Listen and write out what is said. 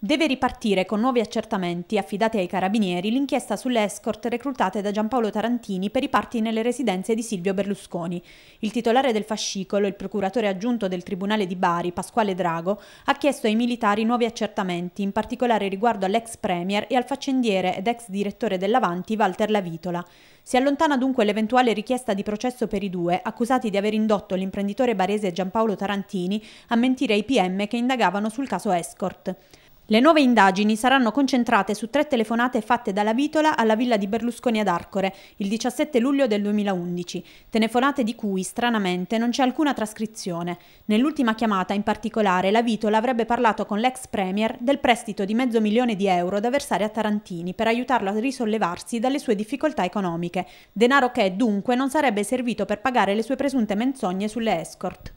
Deve ripartire con nuovi accertamenti affidati ai carabinieri l'inchiesta sulle escort reclutate da Giampaolo Tarantini per i parti nelle residenze di Silvio Berlusconi. Il titolare del fascicolo, il procuratore aggiunto del Tribunale di Bari, Pasquale Drago, ha chiesto ai militari nuovi accertamenti, in particolare riguardo all'ex premier e al faccendiere ed ex direttore dell'Avanti Walter Lavitola. Si allontana dunque l'eventuale richiesta di processo per i due, accusati di aver indotto l'imprenditore barese Giampaolo Tarantini a mentire ai PM che indagavano sul caso Escort. Le nuove indagini saranno concentrate su tre telefonate fatte dalla Vitola alla villa di Berlusconi ad Arcore il 17 luglio del 2011, telefonate di cui, stranamente, non c'è alcuna trascrizione. Nell'ultima chiamata, in particolare, la Vitola avrebbe parlato con l'ex Premier del prestito di mezzo milione di euro da versare a Tarantini per aiutarlo a risollevarsi dalle sue difficoltà economiche, denaro che, dunque, non sarebbe servito per pagare le sue presunte menzogne sulle escort.